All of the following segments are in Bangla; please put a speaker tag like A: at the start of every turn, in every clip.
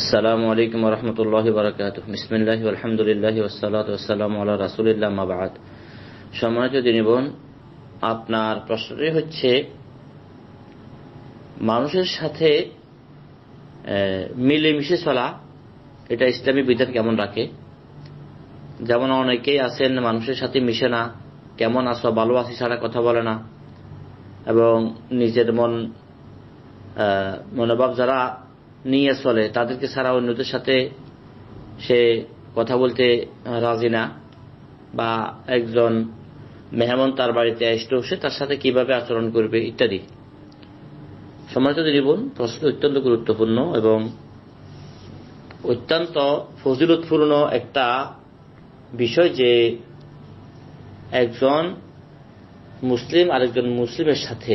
A: আসসালামু আলাইকুম রহমতুল্লাহ বারকাত বিসমিল্লাহ আলহামদুলিল্লাহ ওসালাতাম আল্লাহ রাসুলিল্লাহ মাবাদ সম্মানিত দিনী আপনার প্রশ্নটি হচ্ছে মানুষের সাথে মিলেমিশে চলা এটা ইসলামী বিধান কেমন রাখে যেমন অনেকেই আছেন মানুষের সাথে মিশে না কেমন আছো ভালো আছি ছাড়া কথা বলে না এবং নিজের মন মনোভাব যারা নিয়ে চলে তাদেরকে ছাড়া অন্যদের সাথে সে কথা বলতে রাজি না বা একজন মেহমান তার বাড়িতে আসতে সে তার সাথে কিভাবে আচরণ করবে ইত্যাদি সমাজ জীবন প্রশ্ন অত্যন্ত গুরুত্বপূর্ণ এবং অত্যন্ত ফজিলতপূর্ণ একটা বিষয় যে একজন মুসলিম আরেকজন মুসলিমের সাথে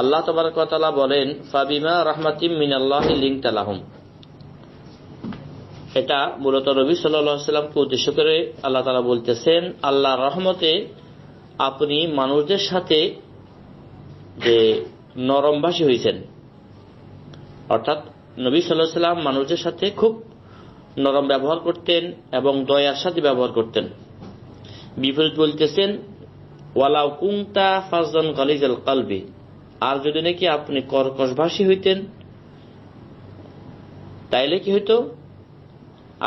A: আল্লাহ তবরকতলা বলেন ফাবিমা রহমাতিম মিনাল্লাহ লিং তালাহম এটা মূলত রবি সাল্লামকে উদ্দেশ্য করে আল্লাহ তালা বলতেছেন আল্লাহ রহমতে আপনি মানুষদের সাথে যে নরমভাষী হয়েছেন অর্থাৎ নবী সাল্লাহ সাল্লাম মানুষদের সাথে খুব নরম ব্যবহার করতেন এবং দয়ার সাথে ব্যবহার করতেন বিপরীত বলতেছেন ওয়ালাউ কুংতা ফাজদান গালিজাল কালবি আর যদি নাকি আপনি কর্কশভাষী হইতেন তাইলে কি হইত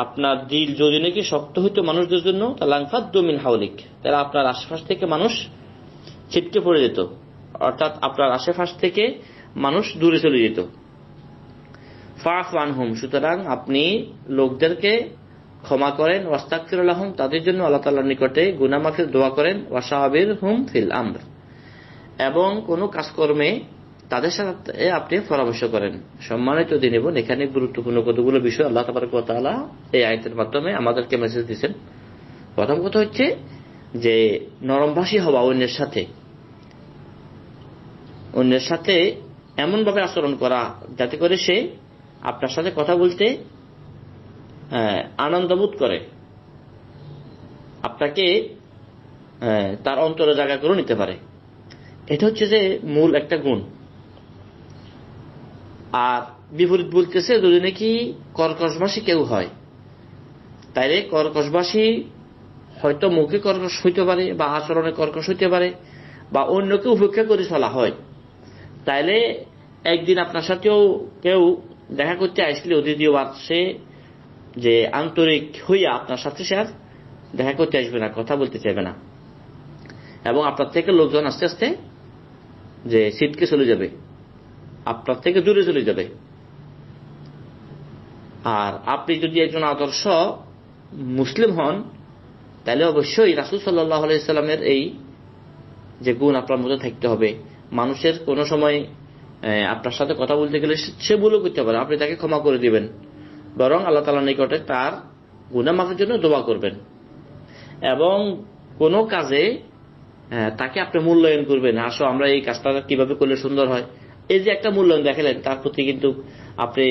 A: আপনার দিল যদি নাকি শক্ত হইতো মানুষদের জন্য লাংফাত দমিন হাউলিক তাহলে আপনার আশেপাশ থেকে মানুষ ছিটকে পড়ে যেত অর্থাৎ আপনার আশেপাশ থেকে মানুষ দূরে চলে যেত সুতরাং আপনি লোকদেরকে ক্ষমা করেন ওয়াস্তাকির তাদের জন্য আল্লাহ তাল্লাহ নিকটে গুনামাফের দোয়া করেন ওয়াসাহাবির হুম ফিল আমর এবং কোনো কাজকর্মে তাদের সাথে আপনি পরামর্শ করেন সম্মানিত দিন বোন এখানে গুরুত্বপূর্ণ কতগুলো বিষয় আল্লাহ তালা এই আয়তের মাধ্যমে আমাদেরকে মেসেজ দিচ্ছেন প্রথম কথা হচ্ছে যে নরমভাষী হওয়া অন্যের সাথে অন্যের সাথে এমনভাবে আচরণ করা যাতে করে সে আপনার সাথে কথা বলতে আনন্দবোধ করে আপনাকে তার অন্তরে জায়গা করে নিতে পারে এটা হচ্ছে যে মূল একটা গুণ আর বিপরীত বলতেছে যদি নাকি কর্কশবাসী কেউ হয় তাইলে কর্কশবাসী হয়তো মুখে কর্কশ হইতে পারে বা আচরণে কর্কশ হইতে পারে বা অন্যকে উপেক্ষা করে চলা হয় তাইলে একদিন আপনার সাথেও কেউ দেখা করতে আসলে অতিথিও সে যে আন্তরিক হইয়া আপনার সাথে সে আর দেখা করতে আসবে না কথা বলতে চাইবে না এবং আপনার থেকে লোকজন আস্তে আস্তে যে সিটকে চলে যাবে আপনার থেকে দূরে চলে যাবে আর আপনি যদি একজন আদর্শ মুসলিম হন তাহলে অবশ্যই রাসুল সাল্লাহ আলাইস্লামের এই যে গুণ আপনার মধ্যে থাকতে হবে মানুষের কোনো সময় আপনার সাথে কথা বলতে গেলে সে ভুলও করতে পারে আপনি তাকে ক্ষমা করে দিবেন বরং আল্লাহ তালা নিকটে তার গুণা জন্য দোয়া করবেন এবং কোনো কাজে হ্যাঁ, তাকে আপনি মূল্যায়ন করবেন আসো আমরা এই কাজটা কিভাবে করলে সুন্দর হয় এই যে একটা মূল্যায়ন দেখালেন তার প্রতি কিন্তু আপনি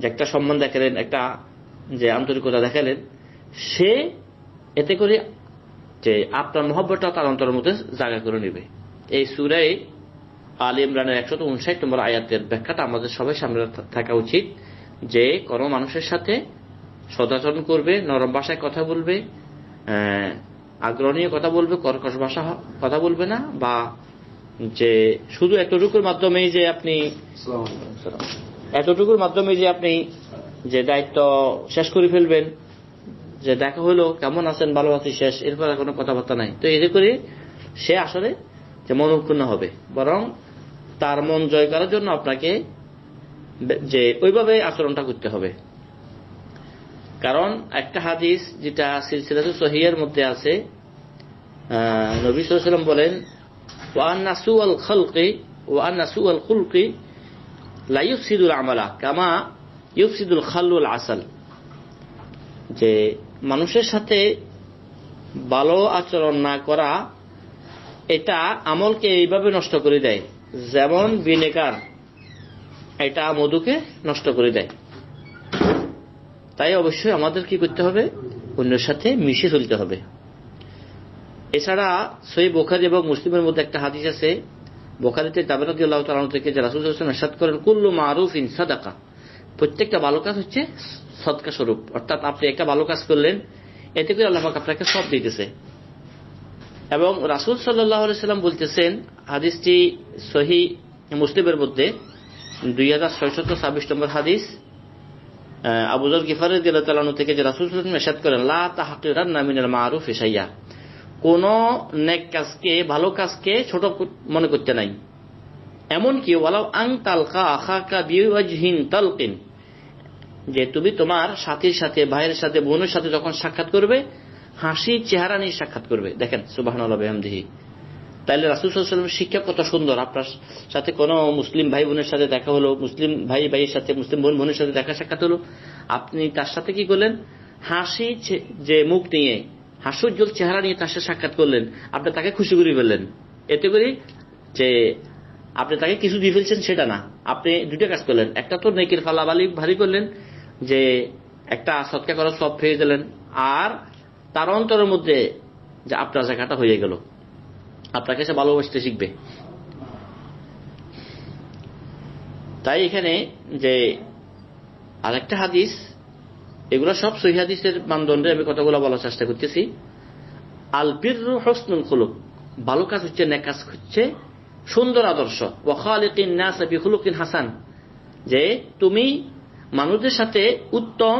A: যে একটা সম্মান দেখালেন একটা যে আন্তরিকতা দেখালেন সে এতে করে যে আপনার মহব্বতটা তার অন্তরের মধ্যে জায়গা করে নেবে এই সুরাই আল ইমরানের একশো উনষাট নম্বর আয়াতের ব্যাখ্যাটা আমাদের সবাই সামনে থাকা উচিত যে কোনো মানুষের সাথে সদাচরণ করবে নরম ভাষায় কথা বলবে আগ্রহ নিয়ে কথা বলবে কর্কশ ভাষা কথা বলবে না বা যে শুধু এতটুকুর মাধ্যমেই যে আপনি এতটুকুর মাধ্যমে যে আপনি যে দায়িত্ব শেষ করে ফেলবেন যে দেখা হলো কেমন আছেন ভালো আছি শেষ এরপর কোনো কথাবার্তা নাই তো এতে করে সে আসলে যে মনোপূর্ণ হবে বরং তার মন জয় করার জন্য আপনাকে যে ওইভাবে আচরণটা করতে হবে কারণ একটা হাদিস যেটা সিলসিলাতুল সহিয়ার মধ্যে আছে নবী সাল্লাম বলেন ওয়ান নাসু আল খলকি ওয়ান নাসু আল খুলকি লাইফসিদুল আমলা কামা ইউফ ইউফসিদুল খাল্লুল আসাল যে মানুষের সাথে ভালো আচরণ না করা এটা আমলকে এইভাবে নষ্ট করে দেয় যেমন ভিনেগার এটা মধুকে নষ্ট করে দেয় তাই অবশ্যই আমাদের কি করতে হবে অন্যের সাথে মিশে চলতে হবে এছাড়া সই বোখারি এবং মুসলিমের মধ্যে একটা হাদিস আছে বোখারিতে তাবেনতি আল্লাহ তালন থেকে যে রাসুল হোসেন সাদ করেন কুল্লু মারুফ ইন সাদাকা প্রত্যেকটা ভালো কাজ হচ্ছে সৎকা স্বরূপ অর্থাৎ আপনি একটা ভালো কাজ করলেন এতে করে আল্লাহ আপনাকে সব দিতেছে এবং রাসুল সাল্লাহ সাল্লাম বলতেছেন হাদিসটি সহি মুসলিমের মধ্যে দুই হাজার ছয়শত ছাব্বিশ নম্বর হাদিস আবুজর গিফার দিল্লাহ থেকে যে রাসুল মেশাদ করেন লা তাহাকিরান নামিনের কোন নেক কাজকে ভালো কাজকে ছোট মনে করতে নাই এমনকি ওয়ালাউ আং তালকা আখাকা বিহীন তালকিন যে তুমি তোমার সাথীর সাথে ভাইয়ের সাথে বোনের সাথে যখন সাক্ষাৎ করবে হাসি চেহারা নিয়ে সাক্ষাৎ করবে দেখেন সুবাহ আল্লাহ বেহামদিহি তাহলে রাসুলসাল্লামের শিক্ষা কত সুন্দর আপনার সাথে কোনো মুসলিম ভাই বোনের সাথে দেখা হলো মুসলিম ভাই ভাইয়ের সাথে মুসলিম বোন বোনের সাথে দেখা সাক্ষাৎ হলো আপনি তার সাথে কি করলেন হাসি যে মুখ নিয়ে হাস্যোজ্জ্বল চেহারা নিয়ে তার সাথে সাক্ষাৎ করলেন আপনি তাকে খুশি করে ফেললেন এতে করে যে আপনি তাকে কিছু দিয়ে ফেলছেন সেটা না আপনি দুইটা কাজ করলেন একটা তো নেকির ফালাবালি ভারী করলেন যে একটা সৎকা করার সব ফেয়ে দিলেন আর তার অন্তরের মধ্যে যে আপনার জায়গাটা হয়ে গেল আপনাকে সে ভালোবাসতে শিখবে তাই এখানে যে আরেকটা হাদিস এগুলো সব সহি হাদিসের মানদণ্ডে আমি কথাগুলো বলার চেষ্টা করতেছি আলপির হসনুল খুলুক ভালো কাজ হচ্ছে ন্যাক কাজ হচ্ছে সুন্দর আদর্শ ওখালিকিন হাসান যে তুমি মানুষদের সাথে উত্তম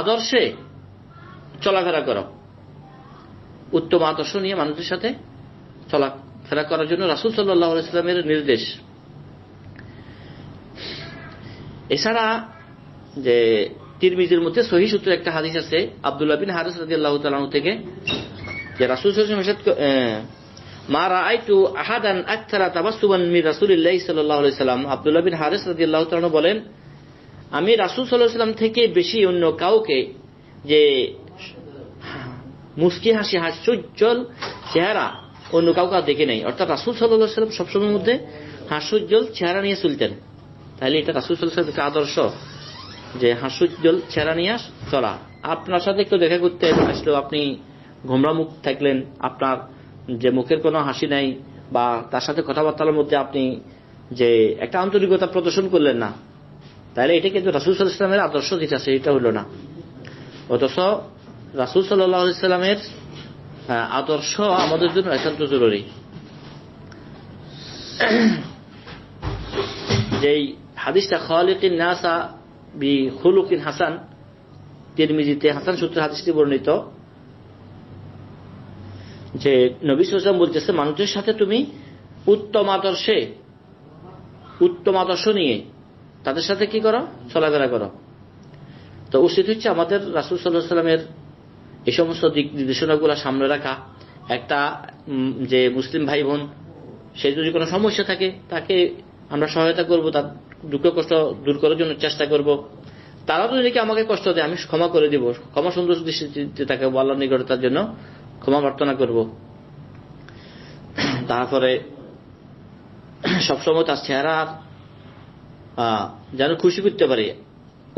A: আদর্শে চলাফেরা করো উত্তম আদর্শ নিয়ে মানুষের সাথে চলাফেরা করার জন্য রাসুল সাল্লাহ ইসলামের নির্দেশ এছাড়া যে তিরমিজির মধ্যে সহি সূত্র একটা হাদিস আছে আবদুল্লাহ বিন হারিস রাজি আল্লাহ তালু থেকে যে রাসুল আহাদান সাল্লাম বিন হারিস বলেন আমি রাসূল সাল্লাল্লাহু সাল্লাম থেকে বেশি অন্য কাউকে যে মুস্কি হাসি হাস্যোজ্জ্বল চেহারা অন্য কাউকে আর দেখে নাই অর্থাৎ রাসুল সাল্লাহ সাল্লাম সবসময়ের মধ্যে হাসুজ্জ্বল চেহারা নিয়ে চলতেন তাহলে এটা রাসুল সাল্লাহ একটা আদর্শ যে হাসুজ্জ্বল চেহারা নিয়ে চলা আপনার সাথে একটু দেখা করতে আসলো আপনি ঘোমরা মুখ থাকলেন আপনার যে মুখের কোনো হাসি নাই বা তার সাথে কথাবার্তার মধ্যে আপনি যে একটা আন্তরিকতা প্রদর্শন করলেন না তাহলে এটা কিন্তু রাসুল সাল্লাহ ইসলামের আদর্শ যেটা সেটা হলো না অথচ রাসুল সাল্লাহ ইসলামের হ্যাঁ, আদর্শ আমাদের জন্য একান্ত জরুরি যেই হাদিসটা খালিকিন নাসা বি হুলুকিন হাসান তিরমিজিতে হাসান সূত্রে হাদিসটি বর্ণিত যে নবী সাম বলতেছে মানুষের সাথে তুমি উত্তম আদর্শে উত্তম আদর্শ নিয়ে তাদের সাথে কি করো চলাফেরা করো তো উচিত হচ্ছে আমাদের রাসুল সাল্লাহ সাল্লামের এ সমস্ত দিক নির্দেশনাগুলো সামনে রাখা একটা যে মুসলিম ভাই বোন সে যদি কোনো সমস্যা থাকে তাকে আমরা সহায়তা করব তার দুঃখ কষ্ট দূর করার জন্য চেষ্টা করব তারা তো নাকি আমাকে কষ্ট দেয় আমি ক্ষমা করে দিব ক্ষমা সুন্দর দৃষ্টিতে তাকে আল্লাহ নিকটতার জন্য ক্ষমা প্রার্থনা করব তারপরে সবসময় তার চেহারা যেন খুশি করতে পারি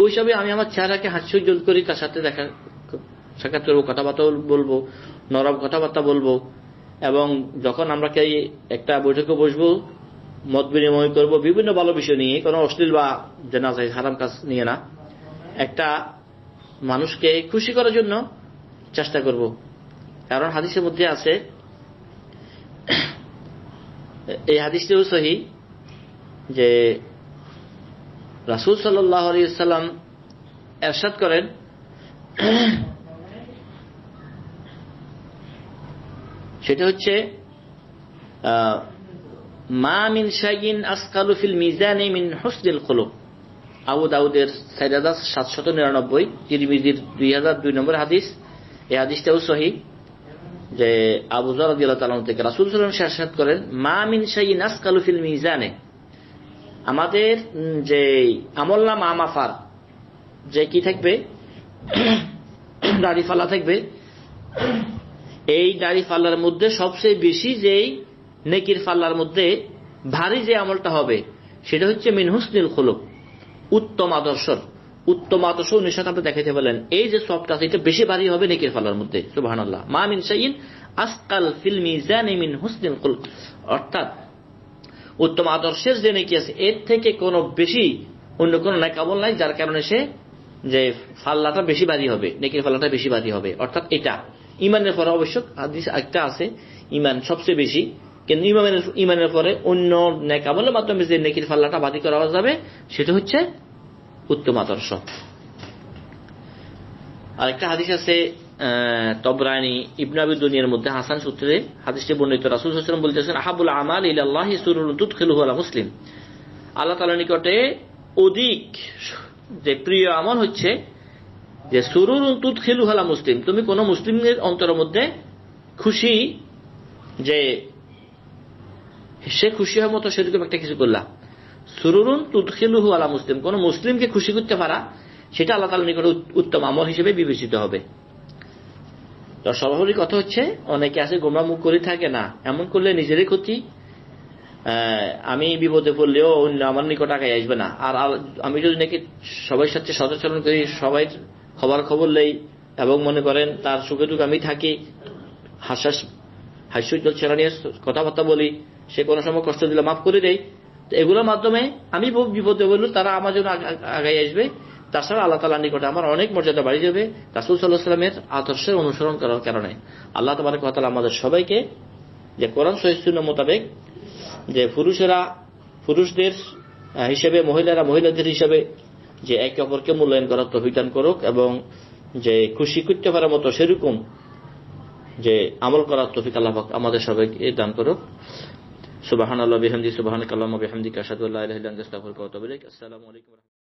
A: ওই আমি আমার চেহারাকে উজ্জ্বল করি তার সাথে দেখা সাক্ষাৎ কথাবার্তা বলবো নরম কথাবার্তা বলবো এবং যখন আমরা কে একটা বৈঠকে বসবো মত বিনিময় করব বিভিন্ন ভালো বিষয় নিয়ে কোনো অশ্লীল বা জেনাজাই হারাম কাজ নিয়ে না একটা মানুষকে খুশি করার জন্য চেষ্টা করব কারণ হাদিসের মধ্যে আছে এই হাদিসটিও সহি যে রাসুল সাল্লাহ সাল্লাম এরশাদ করেন সেটা হচ্ছে মা মিন শাইন আসকালু ফিল মিজানে মিন হুসনিল খুলুক আবু দাউদের সাইড হাজার সাতশত নিরানব্বই তিরমিজির দুই হাজার দুই নম্বর হাদিস এই হাদিসটাও সহি যে আবু জরাদিয়াল থেকে রাসুল সাল্লাম শাসাদ করেন মা মিন শাইন আসকালু ফিল মিজানে আমাদের যে আমল্লা মা মাফার যে কি থাকবে দাড়ি ফালা থাকবে এই দাড়ি ফাল্লার মধ্যে সবচেয়ে বেশি যেই নেকির ফাল্লার মধ্যে ভারী যে আমলটা হবে সেটা হচ্ছে মিনহুসনীল খুলুক উত্তম আদর্শ উত্তম আদর্শ উনিশ শতাব্দী দেখাতে বলেন এই যে সবটা আছে এটা বেশি ভারী হবে নেকির ফাল্লার মধ্যে সুবাহ মা মিন সাইন আসকাল ফিল্মি মিজানি মিন হুসনীল খুলুক অর্থাৎ উত্তম আদর্শের যে নেকি আছে এর থেকে কোনো বেশি অন্য কোনো নেকাবল নাই যার কারণে সে যে ফাল্লাটা বেশি ভারী হবে নেকির ফাল্লাটা বেশি ভারী হবে অর্থাৎ এটা ইমানের পরে অবশ্য হাদিস একটা আছে ইমান সবচেয়ে বেশি কিন্তু ইমানের ইমানের পরে অন্য ন্যাক আমলের মাধ্যমে যে নেকির ফাল্লাটা বাতিল করা যাবে সেটা হচ্ছে উত্তম আদর্শ আর একটা হাদিস আছে তবরানি ইবনাবি দুনিয়ার মধ্যে হাসান সূত্রে হাদিসটি বর্ণিত রাসুল হাসান বলতেছেন আহাবুল আমাল ইল্লাহ সুরুদুদ খেলুহ আলা মুসলিম আল্লাহ তালা নিকটে অধিক যে প্রিয় আমল হচ্ছে যে সুরুর তুত খেলুহালা মুসলিম তুমি কোনো মুসলিমের অন্তরের মধ্যে খুশি যে সে খুশি হওয়ার মতো সেরকম একটা কিছু করলা সুরুরুন তুদখিলুহু আলা মুসলিম কোন মুসলিমকে খুশি করতে পারা সেটা আল্লাহ তালা নিকট উত্তম আমল হিসেবে বিবেচিত হবে তো সর্বোপরি কথা হচ্ছে অনেকে আছে গোমরা মুখ করে থাকে না এমন করলে নিজেরই ক্ষতি আমি বিপদে পড়লেও অন্য আমার নিকট আগে আসবে না আর আমি যদি নাকি সবাই সাথে সদাচরণ করি সবাই খবর খবর নেই এবং মনে করেন তার সুখে দুঃখ আমি থাকি হাসাস হাস্যজ্জ্বল ছেড়া নিয়ে কথাবার্তা বলি সে কোনো সময় কষ্ট দিলে মাফ করে দেয় তো এগুলোর মাধ্যমে আমি বিপদে বলুন তারা আমার জন্য আগাই আসবে তাছাড়া আল্লাহ তালা নিকটে আমার অনেক মর্যাদা বাড়ি যাবে রাসুল সাল্লাহ সাল্লামের আদর্শের অনুসরণ করার কারণে আল্লাহ তোমার কথা আমাদের সবাইকে যে কোরআন সহিষ্ণ মোতাবেক যে পুরুষেরা পুরুষদের হিসেবে মহিলারা মহিলাদের হিসেবে যে একে অপরকে মূল্যায়ন করার তভিদান করুক এবং যে খুশি করতে পারার মতো সেরকম যে আমল করার তফিক আল্লাহ আমাদের সবাইকে দান করুক সুবাহান আল্লাহ বিহামদি সুবাহান কালাম বিহামদি কাসাদুল্লাহ আসসালামু আলাইকুম